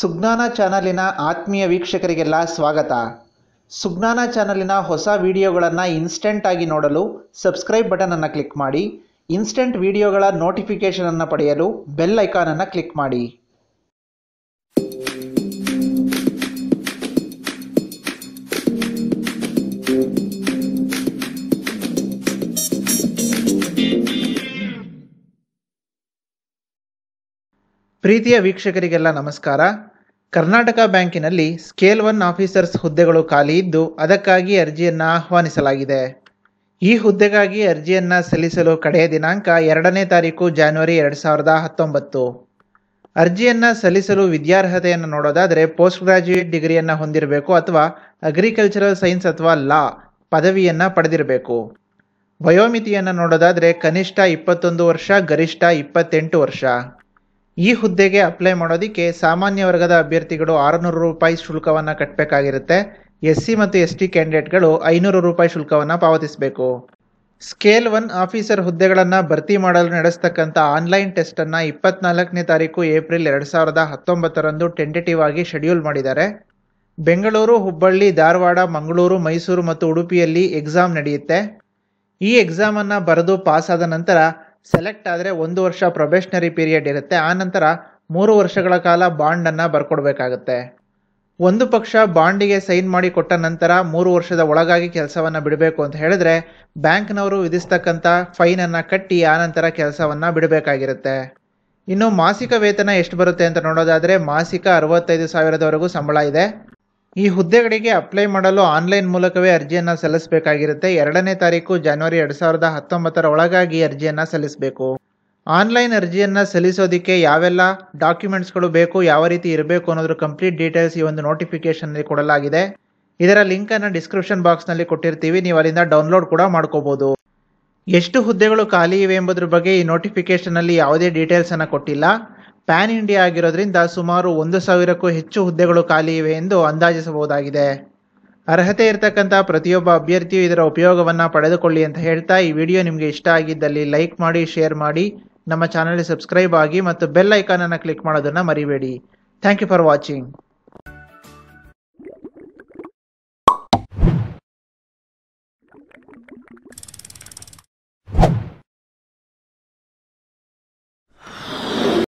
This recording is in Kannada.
ಸುಜ್ಞಾನ ಚಾನಲಿನ ಆತ್ಮೀಯ ವೀಕ್ಷಕರಿಗೆಲ್ಲ ಸ್ವಾಗತ ಸುಜ್ಞಾನ ಚಾನಲಿನ ಹೊಸ ವಿಡಿಯೋಗಳನ್ನು ಆಗಿ ನೋಡಲು ಸಬ್ಸ್ಕ್ರೈಬ್ ಬಟನನ್ನು ಕ್ಲಿಕ್ ಮಾಡಿ ಇನ್ಸ್ಟೆಂಟ್ ವಿಡಿಯೋಗಳ ನೋಟಿಫಿಕೇಷನನ್ನು ಪಡೆಯಲು ಬೆಲ್ ಐಕಾನನ್ನು ಕ್ಲಿಕ್ ಮಾಡಿ ಪ್ರೀತಿಯ ವೀಕ್ಷಕರಿಗೆಲ್ಲ ನಮಸ್ಕಾರ ಕರ್ನಾಟಕ ಬ್ಯಾಂಕಿನಲ್ಲಿ ಸ್ಕೇಲ್ ಒನ್ ಆಫೀಸರ್ಸ್ ಹುದ್ದೆಗಳು ಖಾಲಿ ಇದ್ದು ಅದಕ್ಕಾಗಿ ಅರ್ಜಿಯನ್ನು ಆಹ್ವಾನಿಸಲಾಗಿದೆ ಈ ಹುದ್ದೆಗಾಗಿ ಅರ್ಜಿಯನ್ನು ಸಲ್ಲಿಸಲು ಕಡೆಯ ದಿನಾಂಕ ಎರಡನೇ ತಾರೀಕು ಜಾನ್ವರಿ ಎರಡು ಸಾವಿರದ ಹತ್ತೊಂಬತ್ತು ಅರ್ಜಿಯನ್ನು ಸಲ್ಲಿಸಲು ವಿದ್ಯಾರ್ಹತೆಯನ್ನು ನೋಡೋದಾದರೆ ಪೋಸ್ಟ್ ಗ್ರಾಜ್ಯುಯೇಟ್ ಡಿಗ್ರಿಯನ್ನು ಹೊಂದಿರಬೇಕು ಅಥವಾ ಅಗ್ರಿಕಲ್ಚರಲ್ ಸೈನ್ಸ್ ಅಥವಾ ಲಾ ಪದವಿಯನ್ನು ಪಡೆದಿರಬೇಕು ವಯೋಮಿತಿಯನ್ನು ನೋಡೋದಾದರೆ ಕನಿಷ್ಠ ಇಪ್ಪತ್ತೊಂದು ವರ್ಷ ಗರಿಷ್ಠ ಇಪ್ಪತ್ತೆಂಟು ವರ್ಷ ಈ ಹುದ್ದೆಗೆ ಅಪ್ಲೈ ಮಾಡೋದಕ್ಕೆ ಸಾಮಾನ್ಯ ವರ್ಗದ ಅಭ್ಯರ್ಥಿಗಳು ಆರುನೂರು ರೂಪಾಯಿ ಶುಲ್ಕವನ್ನು ಕಟ್ಟಬೇಕಾಗಿರುತ್ತೆ ಎಸ್ ಸಿ ಮತ್ತು ಎಸ್ ಟಿ ಕ್ಯಾಂಡಿಡೇಟ್ಗಳು ಐನೂರು ರೂಪಾಯಿ ಶುಲ್ಕವನ್ನು ಪಾವತಿಸಬೇಕು ಸ್ಕೇಲ್ ಒನ್ ಆಫೀಸರ್ ಹುದ್ದೆಗಳನ್ನು ಭರ್ತಿ ಮಾಡಲು ನಡೆಸ್ತಕ್ಕಂಥ ಆನ್ಲೈನ್ ಟೆಸ್ಟನ್ನು ಇಪ್ಪತ್ನಾಲ್ಕನೇ ತಾರೀಕು ಏಪ್ರಿಲ್ ಎರಡು ಸಾವಿರದ ಹತ್ತೊಂಬತ್ತರಂದು ಟೆಂಟೇಟಿವ್ ಆಗಿ ಶೆಡ್ಯೂಲ್ ಮಾಡಿದ್ದಾರೆ ಬೆಂಗಳೂರು ಹುಬ್ಬಳ್ಳಿ ಧಾರವಾಡ ಮಂಗಳೂರು ಮೈಸೂರು ಮತ್ತು ಉಡುಪಿಯಲ್ಲಿ ಎಕ್ಸಾಮ್ ನಡೆಯುತ್ತೆ ಈ ಎಕ್ಸಾಮನ್ನು ಬರೆದು ಪಾಸಾದ ನಂತರ ಸೆಲೆಕ್ಟ್ ಆದರೆ ಒಂದು ವರ್ಷ ಪ್ರೊಬೇಷನರಿ ಪೀರಿಯಡ್ ಇರುತ್ತೆ ಆನಂತರ ಮೂರು ವರ್ಷಗಳ ಕಾಲ ಬಾಂಡನ್ನು ಬರ್ಕೊಡ್ಬೇಕಾಗತ್ತೆ ಒಂದು ಪಕ್ಷ ಬಾಂಡಿಗೆ ಸೈನ್ ಮಾಡಿ ಕೊಟ್ಟ ನಂತರ ಮೂರು ವರ್ಷದ ಒಳಗಾಗಿ ಕೆಲಸವನ್ನು ಬಿಡಬೇಕು ಅಂತ ಹೇಳಿದ್ರೆ ಬ್ಯಾಂಕ್ನವರು ವಿಧಿಸ್ತಕ್ಕಂಥ ಫೈನನ್ನು ಕಟ್ಟಿ ಆನಂತರ ಕೆಲಸವನ್ನು ಬಿಡಬೇಕಾಗಿರುತ್ತೆ ಇನ್ನು ಮಾಸಿಕ ವೇತನ ಎಷ್ಟು ಬರುತ್ತೆ ಅಂತ ನೋಡೋದಾದರೆ ಮಾಸಿಕ ಅರವತ್ತೈದು ಸಾವಿರದವರೆಗೂ ಸಂಬಳ ಇದೆ ಈ ಹುದ್ದೆಗಳಿಗೆ ಅಪ್ಲೈ ಮಾಡಲು ಆನ್ಲೈನ್ ಮೂಲಕವೇ ಅರ್ಜಿಯನ್ನು ಸಲ್ಲಿಸಬೇಕಾಗಿರುತ್ತೆ ಎರಡನೇ ತಾರೀಕು ಜನವರಿ ಎರಡು ಸಾವಿರದ ಹತ್ತೊಂಬತ್ತರ ಒಳಗಾಗಿ ಅರ್ಜಿಯನ್ನು ಸಲ್ಲಿಸಬೇಕು ಆನ್ಲೈನ್ ಅರ್ಜಿಯನ್ನು ಸಲ್ಲಿಸೋದಕ್ಕೆ ಯಾವೆಲ್ಲ ಡಾಕ್ಯುಮೆಂಟ್ಸ್ಗಳು ಬೇಕು ಯಾವ ರೀತಿ ಇರಬೇಕು ಅನ್ನೋದ್ರ ಕಂಪ್ಲೀಟ್ ಡೀಟೇಲ್ಸ್ ಈ ಒಂದು ನೋಟಿಫಿಕೇಷನಲ್ಲಿ ಕೊಡಲಾಗಿದೆ ಇದರ ಲಿಂಕನ್ನು ಡಿಸ್ಕ್ರಿಪ್ಷನ್ ಬಾಕ್ಸ್ನಲ್ಲಿ ಕೊಟ್ಟಿರ್ತೀವಿ ನೀವು ಅಲ್ಲಿಂದ ಡೌನ್ಲೋಡ್ ಕೂಡ ಮಾಡ್ಕೋಬಹುದು ಎಷ್ಟು ಹುದ್ದೆಗಳು ಖಾಲಿ ಇವೆ ಎಂಬುದ್ರ ಬಗ್ಗೆ ಈ ನೋಟಿಫಿಕೇಷನಲ್ಲಿ ಯಾವುದೇ ಡೀಟೇಲ್ಸನ್ನು ಕೊಟ್ಟಿಲ್ಲ ಪ್ಯಾನ್ ಇಂಡಿಯಾ ಆಗಿರೋದ್ರಿಂದ ಸುಮಾರು ಒಂದು ಸಾವಿರಕ್ಕೂ ಹೆಚ್ಚು ಹುದ್ದೆಗಳು ಖಾಲಿ ಇವೆ ಎಂದು ಅಂದಾಜಿಸಬಹುದಾಗಿದೆ ಅರ್ಹತೆ ಇರತಕ್ಕಂಥ ಪ್ರತಿಯೊಬ್ಬ ಅಭ್ಯರ್ಥಿಯೂ ಇದರ ಉಪಯೋಗವನ್ನು ಪಡೆದುಕೊಳ್ಳಿ ಅಂತ ಹೇಳ್ತಾ ಈ ವಿಡಿಯೋ ನಿಮಗೆ ಇಷ್ಟ ಆಗಿದ್ದಲ್ಲಿ ಲೈಕ್ ಮಾಡಿ ಶೇರ್ ಮಾಡಿ ನಮ್ಮ ಚಾನಲ್ಗೆ ಸಬ್ಸ್ಕ್ರೈಬ್ ಆಗಿ ಮತ್ತು ಬೆಲ್ ಐಕಾನನ್ನು ಕ್ಲಿಕ್ ಮಾಡೋದನ್ನು ಮರಿಬೇಡಿ ಥ್ಯಾಂಕ್ ಯು ಫಾರ್ ವಾಚಿಂಗ್